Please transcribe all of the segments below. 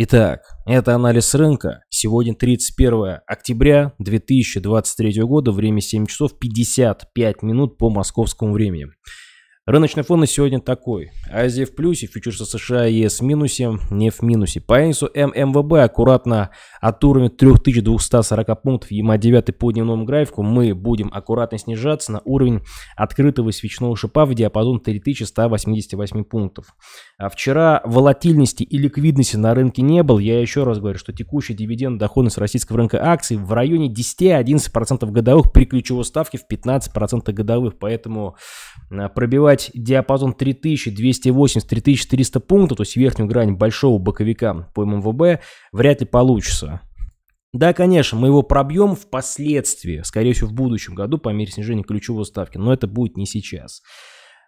Итак, это анализ рынка. Сегодня 31 октября 2023 года, время 7 часов 55 минут по московскому времени. Рыночный фон на сегодня такой. Азия в плюсе, фьючерсы США и ЕС в минусе, не в минусе. По индексу ММВБ аккуратно от уровня 3240 пунктов ЕМА 9 по дневному графику мы будем аккуратно снижаться на уровень открытого свечного шипа в диапазон 3188 пунктов. А вчера волатильности и ликвидности на рынке не было. Я еще раз говорю, что текущий дивидендная доходность российского рынка акций в районе 10-11% годовых при ключевой ставке в 15% годовых. Поэтому а, пробивать брать диапазон 3280-3300 пунктов, то есть верхнюю грань большого боковика по ММВБ, вряд ли получится. Да, конечно, мы его пробьем впоследствии, скорее всего, в будущем году по мере снижения ключевой ставки, но это будет не сейчас.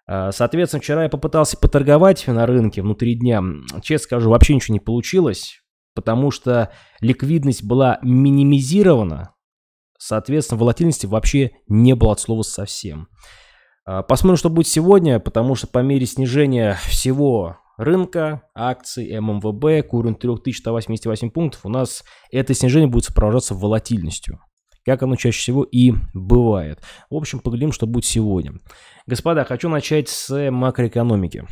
А, соответственно, вчера я попытался поторговать на рынке внутри дня. Честно скажу, вообще ничего не получилось, потому что ликвидность была минимизирована, соответственно, волатильности вообще не было от слова совсем. А, посмотрим, что будет сегодня, потому что по мере снижения всего рынка, акций, ММВБ, курин 3188 пунктов, у нас это снижение будет сопровождаться волатильностью как оно чаще всего и бывает. В общем, поглядим, что будет сегодня. Господа, хочу начать с макроэкономики.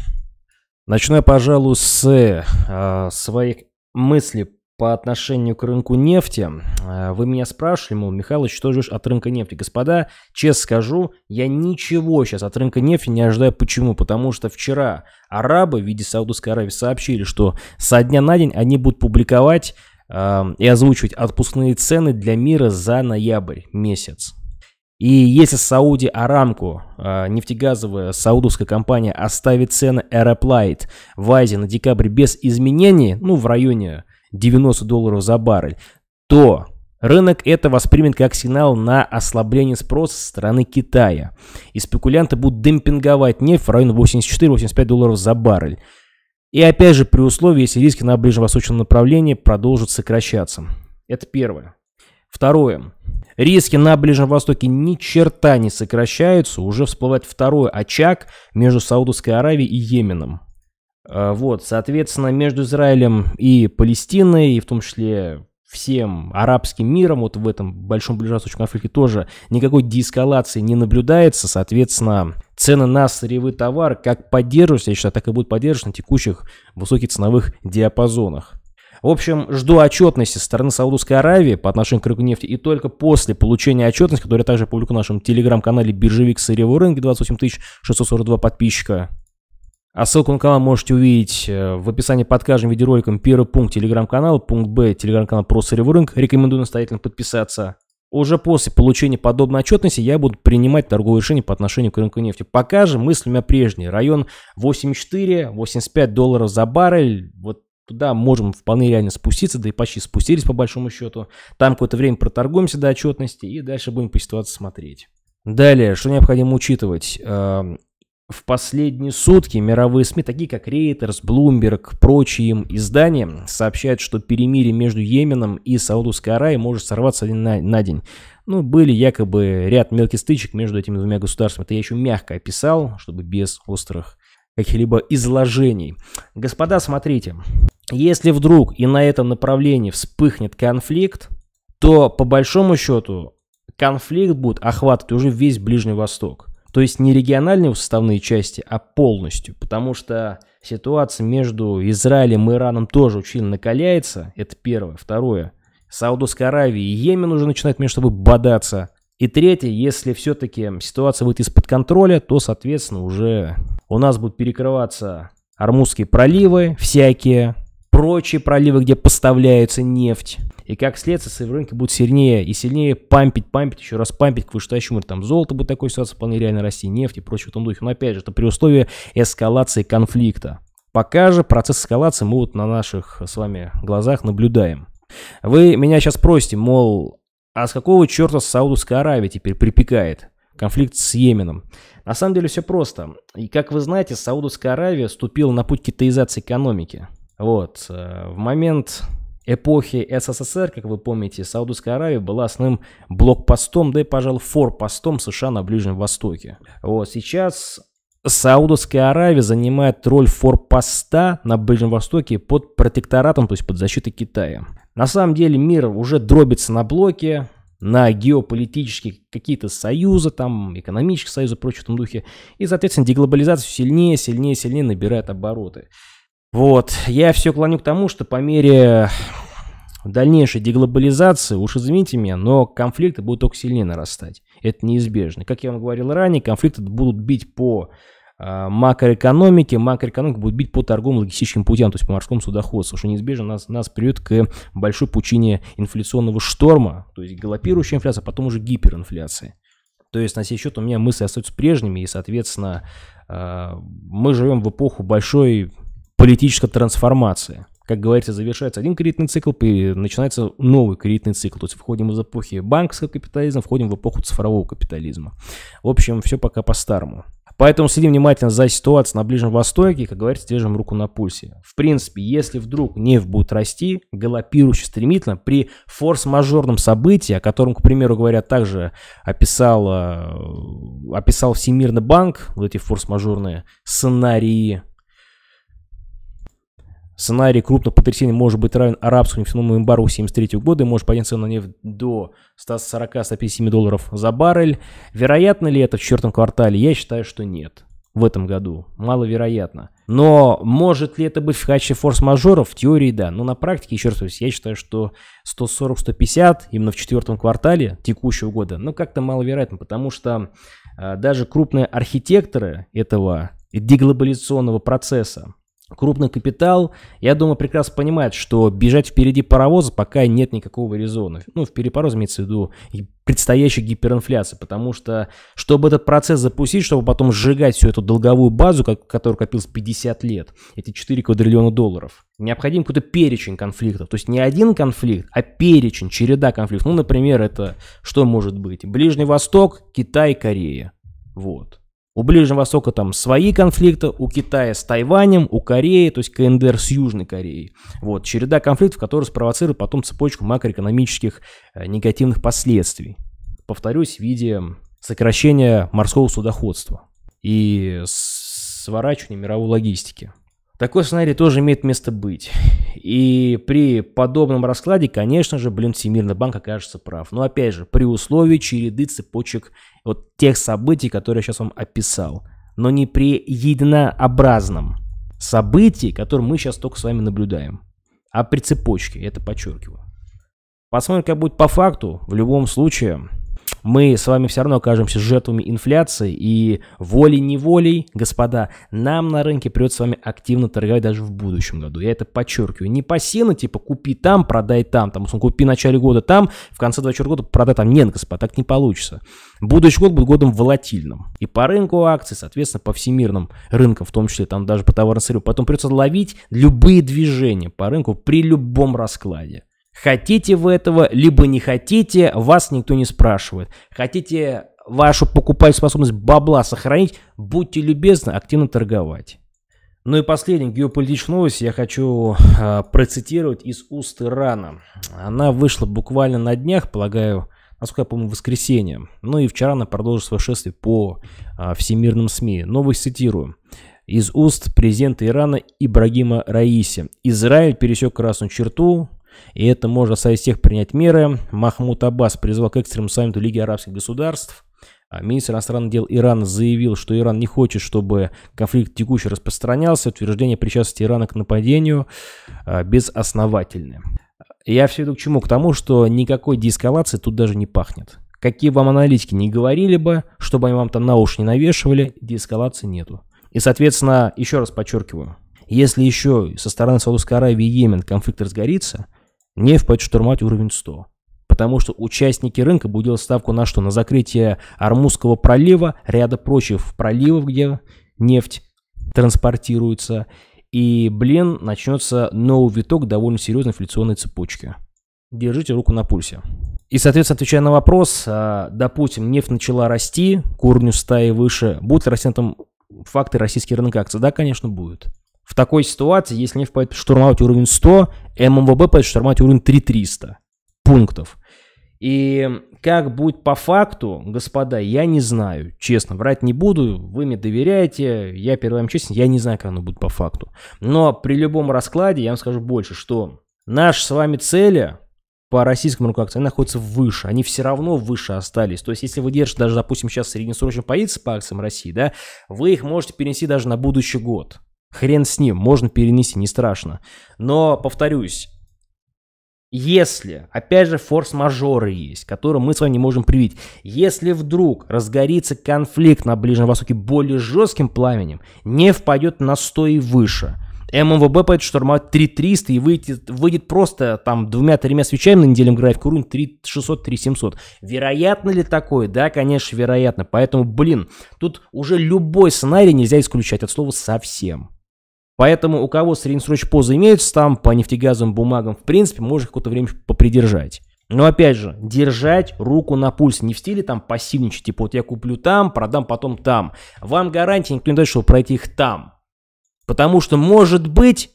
Начну я, пожалуй, с э, своих мыслей по отношению к рынку нефти. Э, вы меня спрашивали, мол, Михалыч, что ждешь от рынка нефти? Господа, честно скажу, я ничего сейчас от рынка нефти не ожидаю. Почему? Потому что вчера арабы в виде Саудовской Аравии сообщили, что со дня на день они будут публиковать э, и озвучивать отпускные цены для мира за ноябрь месяц. И если Сауди Арамку, э, нефтегазовая саудовская компания, оставит цены Aeroplite в Азии на декабрь без изменений, ну, в районе 90 долларов за баррель, то Рынок это воспримет как сигнал на ослабление спроса со стороны Китая. И спекулянты будут демпинговать нефть в район 84-85 долларов за баррель. И опять же при условии, если риски на ближневосточном направлении продолжат сокращаться. Это первое. Второе. Риски на Ближнем Востоке ни черта не сокращаются. Уже всплывает второй очаг между Саудовской Аравией и Йеменом. А, вот, соответственно, между Израилем и Палестиной, и в том числе всем арабским миром, вот в этом большом ближайшем конфликте тоже никакой деэскалации не наблюдается, соответственно, цены на сырьевой товар как поддерживаются, я считаю, так и будут поддерживаться на текущих высоких ценовых диапазонах. В общем, жду отчетности со стороны Саудовской Аравии по отношению к рынку нефти и только после получения отчетности, которую я также публикую в нашем телеграм-канале «Биржевик сырьевой рынок» 28 642 подписчика, а ссылку на канал можете увидеть э, в описании под каждым видеороликом. Первый пункт – телеграм-канал, пункт Б – телеграм-канал про сырьевый Рекомендую настоятельно подписаться. Уже после получения подобной отчетности я буду принимать торговые решения по отношению к рынку нефти. Пока же мысли у меня прежние. Район 84-85 долларов за баррель. Вот туда можем вполне реально спуститься, да и почти спустились по большому счету. Там какое-то время проторгуемся до отчетности и дальше будем по ситуации смотреть. Далее, что необходимо учитывать. Эм, в последние сутки мировые СМИ, такие как Reuters, Bloomberg, прочие издания, сообщают, что перемирие между Йеменом и Саудовской Аравией может сорваться на, на день. Ну, были якобы ряд мелких стычек между этими двумя государствами. Это я еще мягко описал, чтобы без острых каких-либо изложений. Господа, смотрите, если вдруг и на этом направлении вспыхнет конфликт, то по большому счету конфликт будет охватывать уже весь Ближний Восток. То есть не региональные составные части, а полностью. Потому что ситуация между Израилем и Ираном тоже очень накаляется. Это первое. Второе. Саудовская Аравия и Йемен уже начинают между собой бодаться. И третье, если все-таки ситуация выйдет из-под контроля, то, соответственно, уже у нас будут перекрываться армузские проливы всякие, прочие проливы, где поставляется нефть и как следствие свои рынки будут сильнее и сильнее пампить, пампить, еще раз пампить к вышестоящему там золото будет такой ситуации вполне реально расти, нефть и прочее в том духе. Но опять же, это при условии эскалации конфликта. Пока же процесс эскалации мы вот на наших с вами глазах наблюдаем. Вы меня сейчас спросите, мол, а с какого черта Саудовская Аравия теперь припекает? конфликт с Йеменом. На самом деле все просто. И как вы знаете, Саудовская Аравия вступила на путь китаизации экономики. Вот. Э, в момент эпохи СССР, как вы помните, Саудовская Аравия была основным блокпостом, да и, пожалуй, форпостом США на Ближнем Востоке. Вот сейчас Саудовская Аравия занимает роль форпоста на Ближнем Востоке под протекторатом, то есть под защитой Китая. На самом деле мир уже дробится на блоки, на геополитические какие-то союзы, там, экономические союзы прочее в том духе. И, соответственно, деглобализация сильнее, сильнее, сильнее набирает обороты. Вот, я все клоню к тому, что по мере дальнейшей деглобализации, уж извините меня, но конфликты будут только сильнее нарастать. Это неизбежно. Как я вам говорил ранее, конфликты будут бить по а, макроэкономике, макроэкономика будет бить по торговым логистическим путям, то есть по морскому судоходству, что неизбежно нас, нас приведет к большой пучине инфляционного шторма, то есть галопирующая инфляция, а потом уже гиперинфляция. То есть на сей счет у меня мысли остаются прежними, и, соответственно, а, мы живем в эпоху большой политическая трансформация. Как говорится, завершается один кредитный цикл, и начинается новый кредитный цикл. То есть входим из эпохи банковского капитализма, входим в эпоху цифрового капитализма. В общем, все пока по-старому. Поэтому следим внимательно за ситуацией на Ближнем Востоке как говорится, держим руку на пульсе. В принципе, если вдруг нефть будет расти, галопирующе стремительно, при форс-мажорном событии, о котором, к примеру, говоря, также описал, э, описал Всемирный банк, вот эти форс-мажорные сценарии, Сценарий крупного потрясения может быть равен арабскому нефтяному эмбаргу 1973 года и может подняться на нефть до 140-157 долларов за баррель. Вероятно ли это в четвертом квартале? Я считаю, что нет в этом году. Маловероятно. Но может ли это быть в качестве форс-мажоров? В теории да. Но на практике, еще раз я считаю, что 140-150 именно в четвертом квартале текущего года, ну как-то маловероятно, потому что а, даже крупные архитекторы этого деглобализационного процесса, Крупный капитал, я думаю, прекрасно понимает, что бежать впереди паровоза пока нет никакого резона. Ну, в паровоза имеется в виду предстоящей гиперинфляции, потому что, чтобы этот процесс запустить, чтобы потом сжигать всю эту долговую базу, которая копилась 50 лет, эти 4 квадриллиона долларов, необходим какой-то перечень конфликтов. То есть не один конфликт, а перечень, череда конфликтов. Ну, например, это что может быть? Ближний Восток, Китай, Корея. Вот. У Ближнего Востока там свои конфликты, у Китая с Тайванем, у Кореи, то есть КНДР с Южной Кореей. Вот, череда конфликтов, которые спровоцируют потом цепочку макроэкономических э, негативных последствий. Повторюсь, в виде сокращения морского судоходства и сворачивания мировой логистики. Такой сценарий тоже имеет место быть. И при подобном раскладе, конечно же, блин, Всемирный банк окажется прав. Но опять же, при условии череды цепочек вот тех событий, которые я сейчас вам описал. Но не при единообразном событии, которое мы сейчас только с вами наблюдаем. А при цепочке, это подчеркиваю. Посмотрим, как будет по факту. В любом случае, мы с вами все равно окажемся жертвами инфляции, и волей-неволей, господа, нам на рынке придется с вами активно торговать даже в будущем году. Я это подчеркиваю. Не пассивно, типа, купи там, продай там, там, купи в начале года там, в конце 24 года продай там. Нет, господа, так не получится. Будущий год будет годом волатильным. И по рынку акций, соответственно, по всемирным рынкам, в том числе там даже по товарно-сырью. Потом придется ловить любые движения по рынку при любом раскладе. Хотите вы этого, либо не хотите, вас никто не спрашивает. Хотите вашу способность бабла сохранить, будьте любезны активно торговать. Ну и последняя геополитическая новость я хочу э, процитировать из уст Ирана. Она вышла буквально на днях, полагаю, насколько я помню, в воскресенье. Ну и вчера она продолжила свое шествие по э, всемирным СМИ. Новость цитирую. Из уст президента Ирана Ибрагима Раиси. Израиль пересек красную черту, и это можно со всех принять меры. Махмуд Аббас призвал к экстренному саммиту Лиги Арабских Государств. А министр иностранных дел Ирана заявил, что Иран не хочет, чтобы конфликт текущий распространялся. Утверждение причастности Ирана к нападению а, безосновательное. Я все иду к чему? К тому, что никакой деэскалации тут даже не пахнет. Какие вам аналитики не говорили бы, чтобы они вам там на уши не навешивали, деэскалации нету. И, соответственно, еще раз подчеркиваю, если еще со стороны Саудовской Аравии и Йемен конфликт разгорится – Нефть пойдет штурмать уровень 100. Потому что участники рынка будили ставку на что? На закрытие Армузского пролива, ряда прочих проливов, где нефть транспортируется. И, блин, начнется новый виток довольно серьезной инфляционной цепочки. Держите руку на пульсе. И, соответственно, отвечая на вопрос, а, допустим, нефть начала расти к уровню 100 и выше, будут ли расти на этом факты российский рынок акций? Да, конечно, будет. В такой ситуации, если Нефть пойдет штурмовать уровень 100, ММВБ пойдет штурмовать уровень 3300 пунктов. И как будет по факту, господа, я не знаю. Честно, врать не буду, вы мне доверяете, я первым вами честен, я не знаю, как оно будет по факту. Но при любом раскладе я вам скажу больше, что наши с вами цели по российскому рынку они находятся выше, они все равно выше остались. То есть, если вы держите даже, допустим, сейчас среднесрочную позицию по акциям России, да, вы их можете перенести даже на будущий год. Хрен с ним, можно перенести, не страшно. Но, повторюсь, если, опять же, форс-мажоры есть, которые мы с вами не можем привить, если вдруг разгорится конфликт на Ближнем Востоке более жестким пламенем, не впадет на 100 и выше. ММВБ пойдет штурмовать 3300 и выйдет, выйдет просто там двумя-тремя свечами на недельном графике уровень 3600-3700. Вероятно ли такое? Да, конечно, вероятно. Поэтому, блин, тут уже любой сценарий нельзя исключать от слова совсем. Поэтому у кого среднесрочпозы имеются там по нефтегазовым бумагам, в принципе, можно какое-то время попридержать. Но опять же, держать руку на пульсе, не в стиле там пассивничать, типа вот я куплю там, продам потом там. Вам гарантия никто не дает, чтобы пройти их там. Потому что может быть,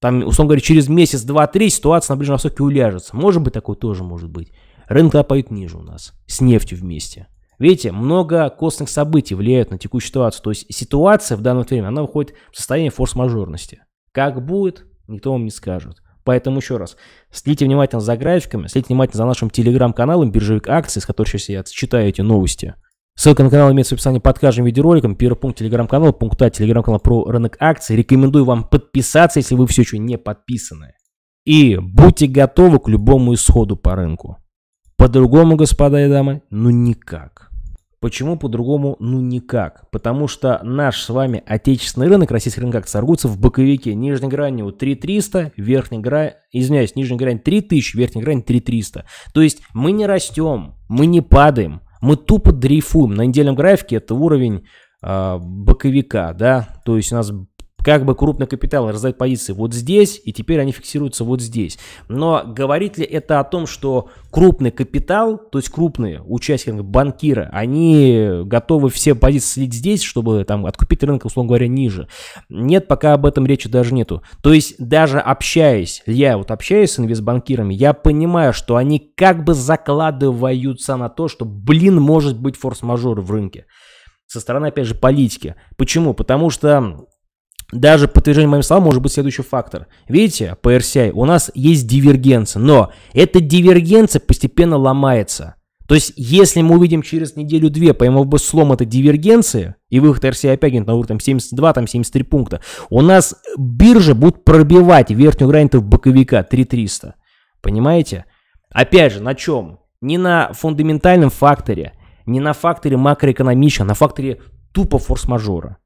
там, условно говоря, через месяц, два, три ситуация на ближнем востоке уляжется. Может быть, такое тоже может быть. Рынок тогда ниже у нас, с нефтью вместе. Видите, много костных событий влияют на текущую ситуацию. То есть ситуация в данное время, она выходит в состояние форс-мажорности. Как будет, никто вам не скажет. Поэтому еще раз, следите внимательно за графиками, следите внимательно за нашим телеграм-каналом «Биржевик акций», с которых сейчас я читаю эти новости. Ссылка на канал имеется в описании под каждым видеороликом. Первый пункт телеграм телеграм-канал, пункт А телеграм-канал про рынок акций. Рекомендую вам подписаться, если вы все еще не подписаны. И будьте готовы к любому исходу по рынку. По-другому, господа и дамы, ну никак. Почему по-другому? Ну никак. Потому что наш с вами отечественный рынок, российский рынок акций торгуется в боковике. Нижняя грань у 3300, верхняя грань, извиняюсь, нижняя грань 3000, верхняя грань 3300. То есть мы не растем, мы не падаем, мы тупо дрейфуем. На недельном графике это уровень э, боковика, да, то есть у нас как бы крупный капитал раздать позиции вот здесь, и теперь они фиксируются вот здесь. Но говорит ли это о том, что крупный капитал, то есть крупные участники банкира, они готовы все позиции слить здесь, чтобы там откупить рынок, условно говоря, ниже? Нет, пока об этом речи даже нету. То есть даже общаясь, я вот общаюсь с инвестбанкирами, я понимаю, что они как бы закладываются на то, что, блин, может быть форс-мажор в рынке со стороны, опять же, политики. Почему? Потому что даже подтверждение моим словам может быть следующий фактор. Видите, по RCI у нас есть дивергенция, но эта дивергенция постепенно ломается. То есть, если мы увидим через неделю-две, по бы слом этой дивергенции и выход RCI опять на уровне там 72, там 73 пункта, у нас биржа будет пробивать верхнюю грань боковика 3300. Понимаете? Опять же, на чем? Не на фундаментальном факторе, не на факторе макроэкономичного, а на факторе тупо форс-мажора.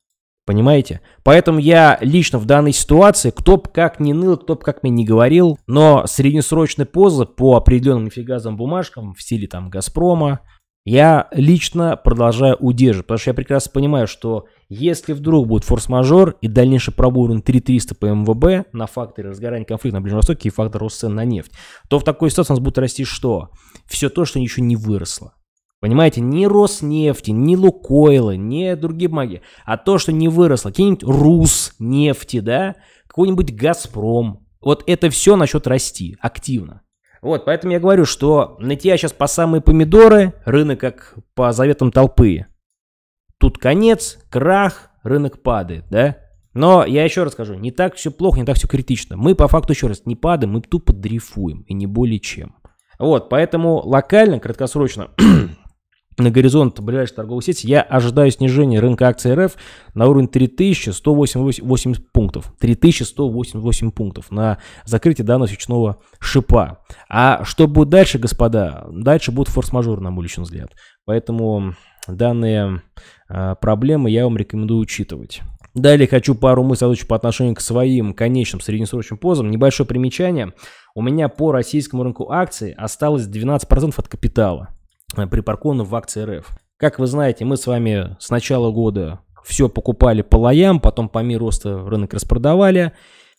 Понимаете? Поэтому я лично в данной ситуации, кто бы как не ныл, кто бы как мне не говорил, но среднесрочные позы по определенным фигазам бумажкам в стиле там «Газпрома», я лично продолжаю удерживать, потому что я прекрасно понимаю, что если вдруг будет форс-мажор и дальнейший пробурен уровень 3300 по МВБ на факторе разгорания конфликта на Ближнем Востоке и фактор рост цен на нефть, то в такой ситуации у нас будет расти что? Все то, что ничего не выросло. Понимаете, ни Роснефти, ни Лукойла, ни другие бумаги, а то, что не выросло, какие-нибудь Руснефти, да, какой-нибудь Газпром. Вот это все насчет расти активно. Вот, поэтому я говорю, что нытья сейчас по самые помидоры, рынок как по заветам толпы. Тут конец, крах, рынок падает, да? Но я еще раз скажу, не так все плохо, не так все критично. Мы по факту еще раз не падаем, мы тупо дрейфуем, и не более чем. Вот, поэтому локально, краткосрочно, На горизонт ближайшей торговой сети я ожидаю снижения рынка акций РФ на уровень 3188 пунктов. 3188 пунктов на закрытие данного свечного шипа. А что будет дальше, господа? Дальше будет форс-мажор, на мой личный взгляд. Поэтому данные э, проблемы я вам рекомендую учитывать. Далее хочу пару мыслей озвучить по отношению к своим конечным среднесрочным позам. Небольшое примечание. У меня по российскому рынку акций осталось 12% от капитала. Э, припаркована в акции РФ. Как вы знаете, мы с вами с начала года все покупали по лоям, потом по миру роста рынок распродавали,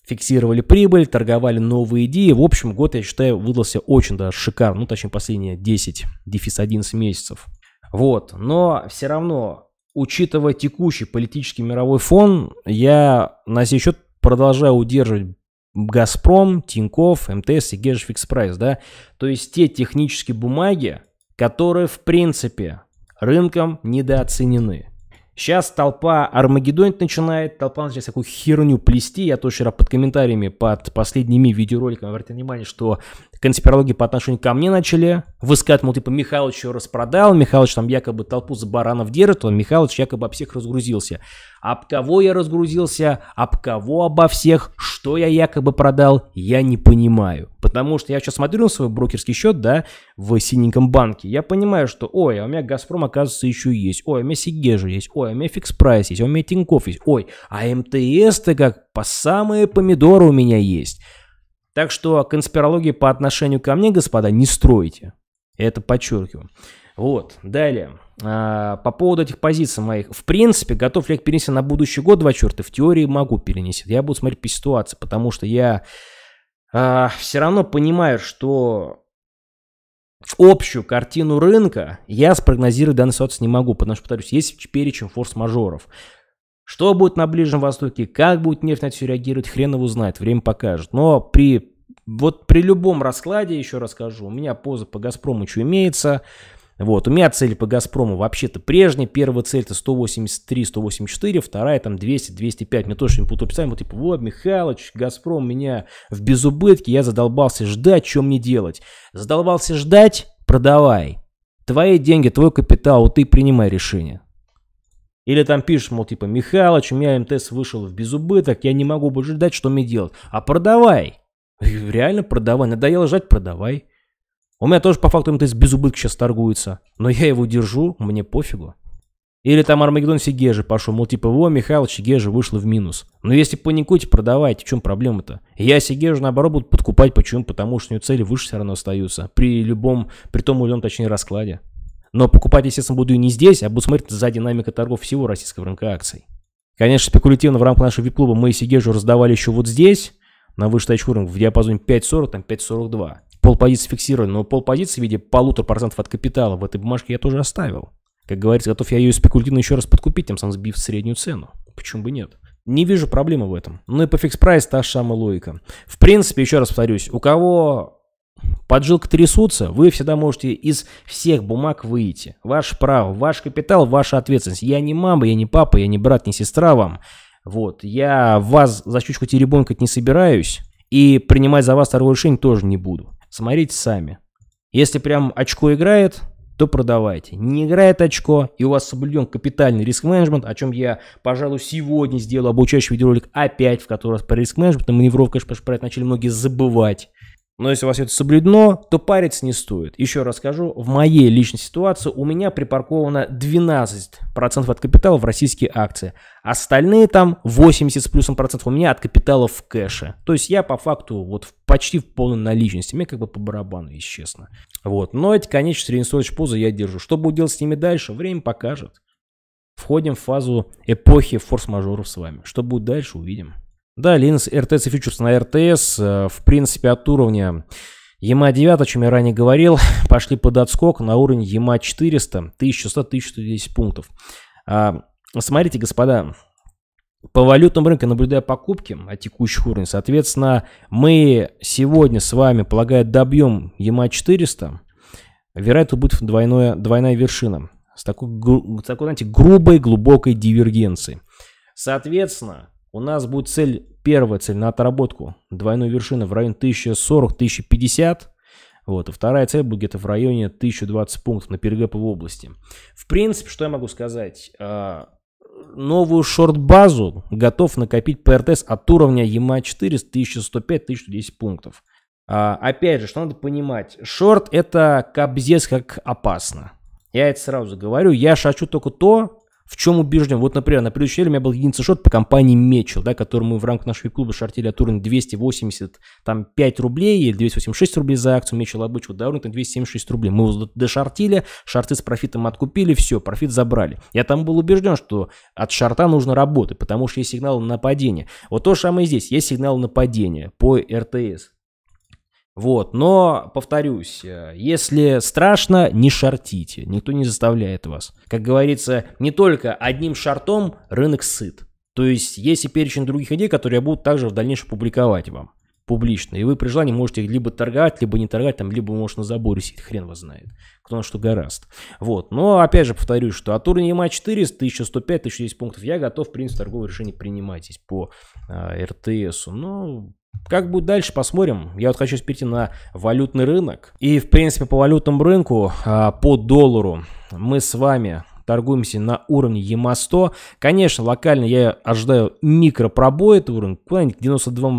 фиксировали прибыль, торговали новые идеи. В общем, год, я считаю, выдался очень даже шикарно, ну, точнее, последние 10, дефис 11 месяцев. Вот, но все равно, учитывая текущий политический мировой фон, я на сей счет продолжаю удерживать «Газпром», Тиньков, «МТС» и «Гежфикс Прайс», да, то есть те технические бумаги, которые в принципе рынком недооценены. Сейчас толпа Армагеддонит начинает, толпа начинает всякую херню плести. Я тоже вчера под комментариями, под последними видеороликами обратил внимание, что конспирологи по отношению ко мне начали высказывать, мол, типа, Михалыч ее распродал, Михалыч там якобы толпу за баранов держит, он Михалыч якобы об всех разгрузился. Об кого я разгрузился, об кого обо всех, что я якобы продал, я не понимаю. Потому что я сейчас смотрю на свой брокерский счет, да, в синеньком банке, я понимаю, что, ой, а у меня Газпром, оказывается, еще есть, ой, у меня Сигежа есть, ой, у меня Фикс Прайс есть, а у меня Тинькофф есть, ой, а МТС-то как по самые помидоры у меня есть. Так что конспирологии по отношению ко мне, господа, не стройте. Это подчеркиваю. Вот, далее. А, по поводу этих позиций моих. В принципе, готов ли я перенести на будущий год два черта? В теории могу перенести. Я буду смотреть по ситуации, потому что я а, все равно понимаю, что общую картину рынка я спрогнозировать данный ситуации не могу, потому что, повторюсь, есть перечень форс-мажоров. Что будет на Ближнем Востоке, как будет нефть на это все реагировать, хрен его знает, время покажет. Но при, вот при любом раскладе, еще расскажу. у меня поза по «Газпрому» еще имеется – вот, у меня цель по «Газпрому» вообще-то прежняя. Первая цель это 183-184, вторая там 200-205. Мне тоже инпут писали, вот типа, вот, Михалыч, «Газпром» меня в безубытке, я задолбался ждать, что мне делать? Задолбался ждать? Продавай. Твои деньги, твой капитал, вот ты принимай решение. Или там пишешь, мол, типа, Михалыч, у меня МТС вышел в безубыток, я не могу больше ждать, что мне делать? А продавай. Реально продавай, надоело ждать, продавай. У меня тоже по факту МТС без убытка сейчас торгуется. Но я его держу, мне пофигу. Или там Армагеддон Сигежи пошел, мол, типа, о, Михалыч, Сигежи вышла в минус. Но если паникуете, продавайте, в чем проблема-то? Я Сигежи, наоборот, буду подкупать, почему? Потому что у нее цели выше все равно остаются. При любом, при том или ином, точнее, раскладе. Но покупать, естественно, буду и не здесь, а буду смотреть за динамикой торгов всего российского рынка акций. Конечно, спекулятивно в рамках нашего вип-клуба мы Сигежу раздавали еще вот здесь, на вышестоящих уровнях, в диапазоне 5.40, там 5.42 полпозиции фиксирую, но полпозиции в виде полутора процентов от капитала в этой бумажке я тоже оставил. Как говорится, готов я ее спекулятивно еще раз подкупить, тем самым сбив среднюю цену. Почему бы нет? Не вижу проблемы в этом. Ну и по фикс-прайс та же самая логика. В принципе, еще раз повторюсь, у кого поджилка трясутся, вы всегда можете из всех бумаг выйти. Ваше право, ваш капитал, ваша ответственность. Я не мама, я не папа, я не брат, не сестра вам. Вот, я вас за щучку теребонкать не собираюсь и принимать за вас второе решение тоже не буду. Смотрите сами. Если прям очко играет, то продавайте. Не играет очко, и у вас соблюден капитальный риск-менеджмент, о чем я, пожалуй, сегодня сделаю обучающий видеоролик опять, в котором раз про риск-менеджмент и маневровка, конечно, про это начали многие забывать. Но если у вас это соблюдено, то париться не стоит. Еще раз скажу, в моей личной ситуации у меня припарковано 12% от капитала в российские акции. Остальные там 80 с плюсом процентов у меня от капитала в кэше. То есть я по факту вот почти в полной наличности. Мне как бы по барабану, если честно. Вот. Но эти конечные среднесрочные позы я держу. Что буду делать с ними дальше, время покажет. Входим в фазу эпохи форс-мажоров с вами. Что будет дальше, увидим. Да, линз RTS и фьючерс на RTS э, в принципе, от уровня EMa 9, о чем я ранее говорил, пошли под отскок на уровень ЕМА 400, 1100-1110 пунктов. А, смотрите, господа, по валютному рынку наблюдая покупки от а, текущих уровней, соответственно, мы сегодня с вами, полагая, добьем EMa 400, вероятно, будет двойное, двойная вершина с такой, с такой, знаете, грубой, глубокой дивергенцией. Соответственно, у нас будет цель, первая цель на отработку двойной вершины в районе 1040-1050. Вот, и вторая цель будет где-то в районе 1020 пунктов на перегэп в области. В принципе, что я могу сказать? А, новую шорт-базу готов накопить ПРТС от уровня ема с 1105-1110 пунктов. А, опять же, что надо понимать, шорт это кобзец как опасно. Я это сразу говорю, я шачу только то, в чем убежден? Вот, например, на предыдущей неделе у меня был единицешот по компании Мечел, да, которую мы в рамках нашего клуба шортили от уровня 285 рублей или 286 рублей за акцию. Мечел обычно до уровня 276 рублей. Мы его дошортили, шорты с профитом откупили, все, профит забрали. Я там был убежден, что от шорта нужно работать, потому что есть сигнал на падение. Вот то же самое здесь. Есть сигнал на падение по РТС. Вот, но, повторюсь, э, если страшно, не шортите, никто не заставляет вас. Как говорится, не только одним шартом рынок сыт. То есть есть и перечень других идей, которые я буду также в дальнейшем публиковать вам публично. И вы при желании можете либо торговать, либо не торгать, там, либо можно на заборе сидеть, хрен вас знает. Кто на что гораст. Вот. Но опять же повторюсь, что от уровня ма 400, 1105, 1010 пунктов я готов, в принципе, торговые решения принимать здесь по э, РТСу. Но как будет дальше, посмотрим. Я вот хочу перейти на валютный рынок. И, в принципе, по валютному рынку, а, по доллару, мы с вами торгуемся на уровне ЕМА-100. Конечно, локально я ожидаю микропробой этого рынка, куда-нибудь к 92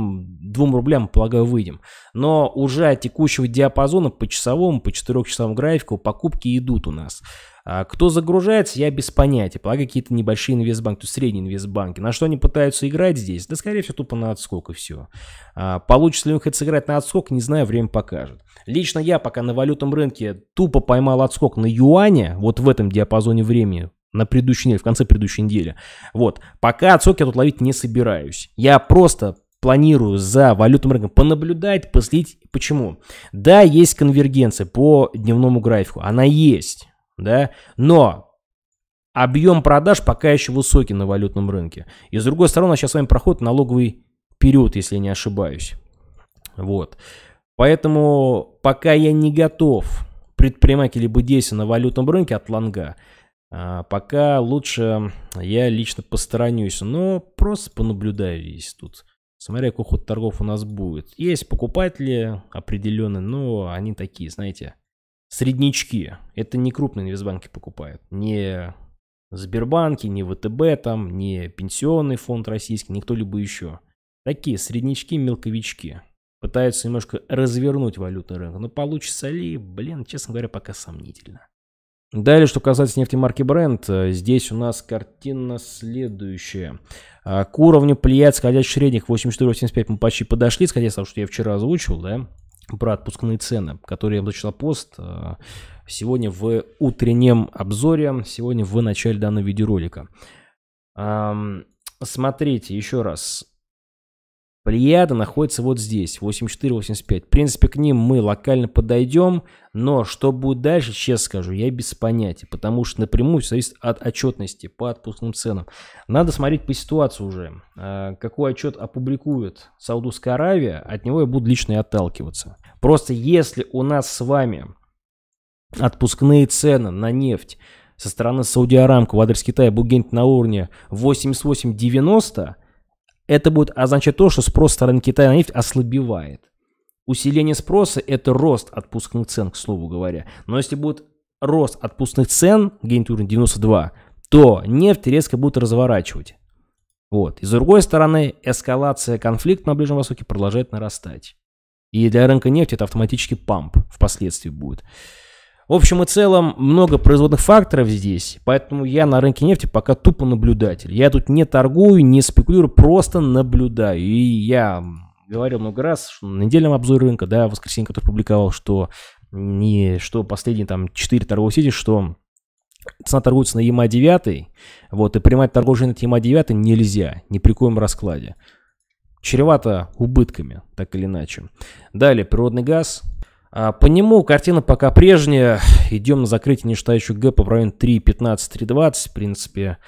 двум рублям, полагаю, выйдем. Но уже от текущего диапазона по часовому, по 4 часовому графику покупки идут у нас. А, кто загружается, я без понятия. Полагаю, какие-то небольшие инвестбанки, то есть средние инвестбанки. На что они пытаются играть здесь? Да, скорее всего, тупо на отскок и все. А, получится ли у них это сыграть на отскок, не знаю, время покажет. Лично я пока на валютном рынке тупо поймал отскок на юане, вот в этом диапазоне времени, на предыдущей неделе, в конце предыдущей недели. Вот. Пока отскок я тут ловить не собираюсь. Я просто планирую за валютным рынком понаблюдать, последить. Почему? Да, есть конвергенция по дневному графику, она есть, да, но объем продаж пока еще высокий на валютном рынке. И с другой стороны, сейчас с вами проходит налоговый период, если не ошибаюсь. Вот. Поэтому пока я не готов предпринимать либо действия на валютном рынке от лонга, а, пока лучше я лично посторонюсь, но просто понаблюдаю весь тут. Смотря какой ход торгов у нас будет. Есть покупатели определенные, но они такие, знаете, среднячки. Это не крупные инвестбанки покупают. Не Сбербанки, не ВТБ там, не Пенсионный фонд российский, никто либо еще. Такие среднячки, мелковички. Пытаются немножко развернуть валютный рынок. Но получится ли, блин, честно говоря, пока сомнительно. Далее, что касается нефтемарки Brent, э, здесь у нас картина следующая. А, к уровню плеяд сходящих средних 84-85 мы почти подошли, сходя с того, что я вчера озвучил, да, про отпускные цены, которые я обозначил пост э, сегодня в утреннем обзоре, сегодня в начале данного видеоролика. Смотрите еще раз. Плеяда находится вот здесь, 84-85. В принципе, к ним мы локально подойдем, но что будет дальше, честно скажу, я без понятия, потому что напрямую все зависит от отчетности по отпускным ценам. Надо смотреть по ситуации уже. А, какой отчет опубликует Саудовская Аравия, от него я буду лично и отталкиваться. Просто если у нас с вами отпускные цены на нефть со стороны Саудиарамка в адрес Китая будут где-нибудь на уровне 88-90, это будет означать то, что спрос со стороны Китая на нефть ослабевает. Усиление спроса – это рост отпускных цен, к слову говоря. Но если будет рост отпускных цен, генитурный 92, то нефть резко будет разворачивать. Вот. И с другой стороны, эскалация конфликта на Ближнем Востоке продолжает нарастать. И для рынка нефти это автоматически памп впоследствии будет. В общем и целом, много производных факторов здесь, поэтому я на рынке нефти пока тупо наблюдатель. Я тут не торгую, не спекулирую, просто наблюдаю. И я говорил много раз что на недельном обзоре рынка, да, в воскресенье, который публиковал, что не, что последние там 4 торговых сети, что цена торгуется на ЕМА 9, вот, и принимать торговый на ЕМА 9 нельзя, ни при коем раскладе чревато убытками, так или иначе. Далее, природный газ. А, по нему картина пока прежняя. Идем на закрытие нештающих гэпа в район 3.15-3.20. В принципе,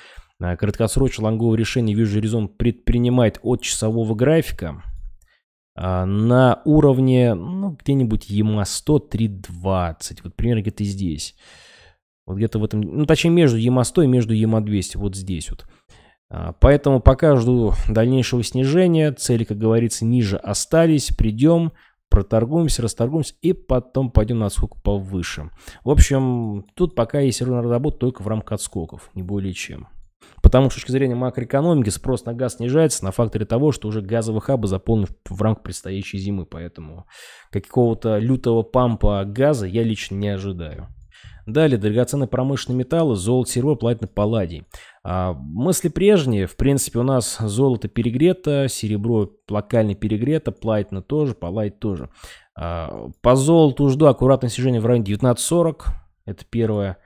а, краткосрочно лонговое решение вижу резон предпринимать от часового графика а, на уровне ну, где-нибудь EMA 100 320. Вот примерно где-то здесь. Вот где-то в этом... Ну, точнее, между EMA 100 и между EMA 200. Вот здесь вот. Поэтому пока жду дальнейшего снижения. Цели, как говорится, ниже остались. Придем проторгуемся, расторгуемся и потом пойдем на отскок повыше. В общем, тут пока есть ровная работа только в рамках отскоков, не более чем. Потому что с точки зрения макроэкономики спрос на газ снижается на факторе того, что уже газовые хабы заполнены в рамках предстоящей зимы. Поэтому какого-то лютого пампа газа я лично не ожидаю. Далее, драгоценные промышленные металлы, золото, серебро, платина, палладий. А, мысли прежние. В принципе, у нас золото перегрето, серебро локально перегрето, платина тоже, палладий тоже. А, по золоту жду аккуратное снижение в районе 1940. Это первое.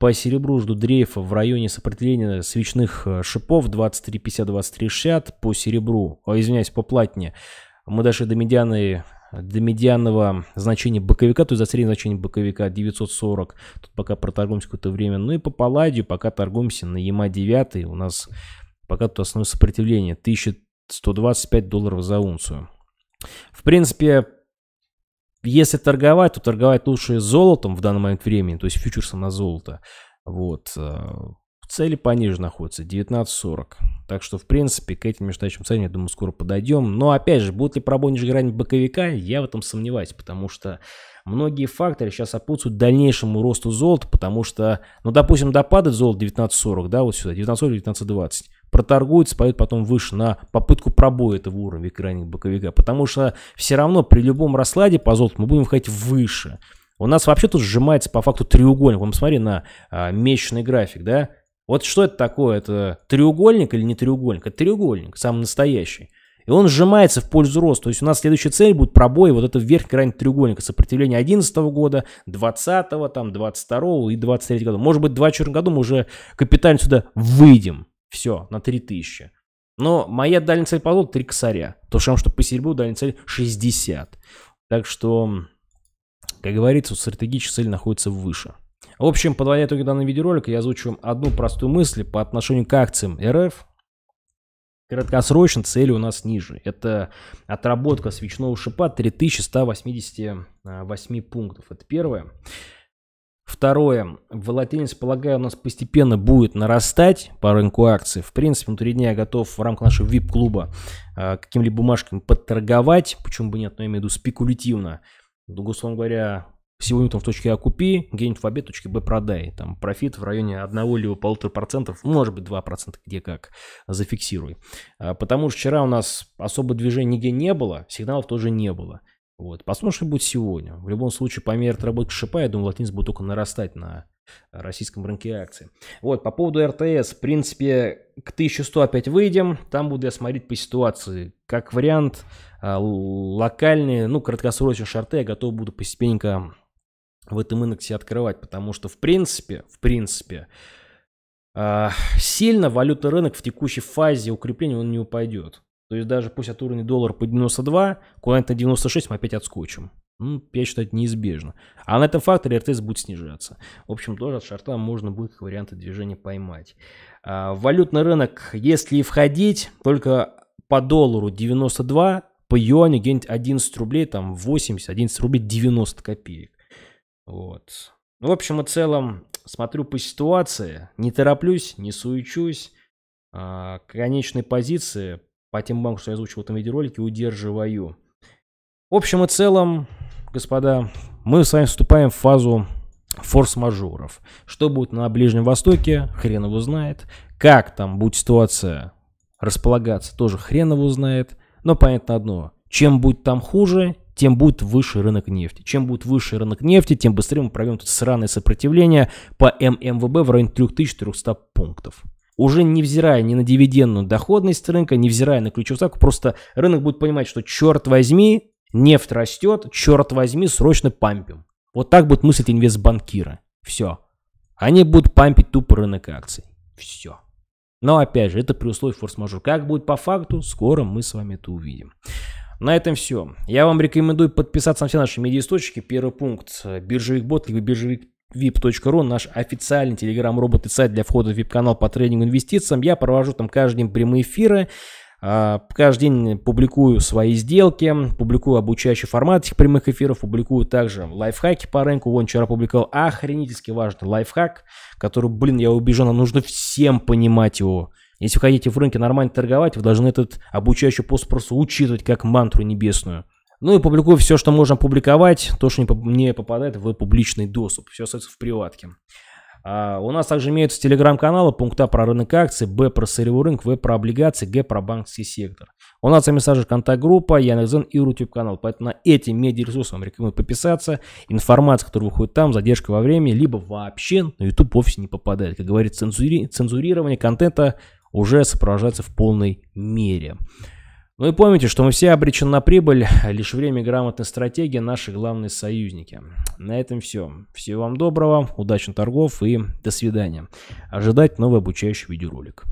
По серебру жду дрейфа в районе сопротивления свечных э, шипов 2350-2360. По серебру, о, извиняюсь, по платине мы дошли до медианы до медианного значения боковика, то есть за среднее значение боковика 940. Тут пока проторгуемся какое-то время. Ну и по Палладию пока торгуемся на ЕМА 9. У нас пока тут основное сопротивление 1125 долларов за унцию. В принципе, если торговать, то торговать лучше золотом в данный момент времени, то есть фьючерсом на золото. Вот. Э, в цели пониже находится, 19.40. Так что, в принципе, к этим межтачным целям, я думаю, скоро подойдем. Но, опять же, будет ли пробой ниже грани боковика, я в этом сомневаюсь, потому что многие факторы сейчас сопутствуют дальнейшему росту золота, потому что, ну, допустим, допадает золото 19.40, да, вот сюда, 19.40, 19.20, проторгуется, пойдет потом выше на попытку пробоя этого уровня грани боковика, потому что все равно при любом раскладе по золоту мы будем входить выше. У нас вообще тут сжимается по факту треугольник. Вам смотри на а, месячный график, да? Вот что это такое? Это треугольник или не треугольник? Это треугольник, самый настоящий. И он сжимается в пользу роста. То есть у нас следующая цель будет пробой вот это вверх грань треугольника. Сопротивление 11 года, 20 там, 22 и 23 года. Может быть, в 24 году мы уже капитально сюда выйдем. Все, на 3000. Но моя дальняя цель по золоту 3 косаря. То, что, что по серебру дальняя цель 60. Так что, как говорится, стратегическая цель находится выше. В общем, подводя итоги данного видеоролика, я озвучу одну простую мысль по отношению к акциям РФ. Краткосрочно цели у нас ниже. Это отработка свечного шипа 3188 пунктов. Это первое. Второе. Волатильность, полагаю, у нас постепенно будет нарастать по рынку акций. В принципе, внутри дня я готов в рамках нашего VIP-клуба э, а, каким-либо бумажками подторговать. Почему бы нет, но я имею в виду спекулятивно. Условно говоря, Сегодня там в точке А купи, где-нибудь в обед точке Б продай. Там профит в районе 1 или 1,5%, может быть 2%, где как, зафиксируй. А, потому что вчера у нас особо движения нигде не было, сигналов тоже не было. Вот. Посмотрим, что будет сегодня. В любом случае, по мере отработки шипа, я думаю, латинец будет только нарастать на российском рынке акций. Вот, по поводу РТС, в принципе, к 1100 опять выйдем. Там буду я смотреть по ситуации. Как вариант, а, локальные, ну, краткосрочные шарты я готов буду постепенненько в этом индексе открывать, потому что в принципе, в принципе, а, сильно валютный рынок в текущей фазе укрепления он не упадет. То есть даже пусть от уровня доллара по 92, куда-нибудь на 96 мы опять отскочим. Ну, я считаю, это неизбежно. А на этом факторе РТС будет снижаться. В общем, тоже от шарта можно будет варианты движения поймать. А, валютный рынок, если и входить, только по доллару 92, по юаню где-нибудь 11 рублей, там 80, 11 рублей 90 копеек. Вот. Ну, в общем и целом, смотрю по ситуации, не тороплюсь, не суечусь. А, к конечной позиции по тем банкам, что я озвучил в этом видеоролике, удерживаю. В общем и целом, господа, мы с вами вступаем в фазу форс-мажоров. Что будет на Ближнем Востоке, хрен его знает. Как там будет ситуация располагаться, тоже хрен его знает. Но понятно одно, чем будет там хуже, тем будет выше рынок нефти. Чем будет выше рынок нефти, тем быстрее мы пройдем тут сраное сопротивление по ММВБ в районе 3300 пунктов. Уже невзирая ни на дивидендную доходность рынка, невзирая на ключевую ставку, просто рынок будет понимать, что черт возьми, нефть растет, черт возьми, срочно пампим. Вот так будут мыслить инвестбанкиры. Все. Они будут пампить тупо рынок акций. Все. Но опять же, это при условии форс-мажор. Как будет по факту, скоро мы с вами это увидим. На этом все. Я вам рекомендую подписаться на все наши медиаисточники. Первый пункт – биржевик бот, либо биржевик vip.ru, наш официальный телеграм-робот и сайт для входа в вип-канал по тренингу инвестициям. Я провожу там каждый день прямые эфиры, а, каждый день публикую свои сделки, публикую обучающий формат этих прямых эфиров, публикую также лайфхаки по рынку. Вон, вчера публиковал охренительски важный лайфхак, который, блин, я убежден, нужно всем понимать его. Если вы хотите в рынке нормально торговать, вы должны этот обучающий пост просто учитывать как мантру небесную. Ну и публикую все, что можно публиковать. То, что не попадает в публичный доступ. Все остается в приватке. А у нас также имеются телеграм-каналы, пункта про рынок акций, Б про сырьевой рынок, В про облигации, Г про банковский сектор. У нас мессажи контакт-группа, Яндекс.Зен и YouTube канал. Поэтому на эти медиаресурсы вам рекомендую подписаться. Информация, которая выходит там, задержка во времени, либо вообще на YouTube вовсе не попадает. Как говорит, цензури... цензурирование контента уже сопровождается в полной мере. Ну и помните, что мы все обречены на прибыль, лишь время грамотной стратегии стратегия – наши главные союзники. На этом все. Всего вам доброго, удачных торгов и до свидания. Ожидать новый обучающий видеоролик.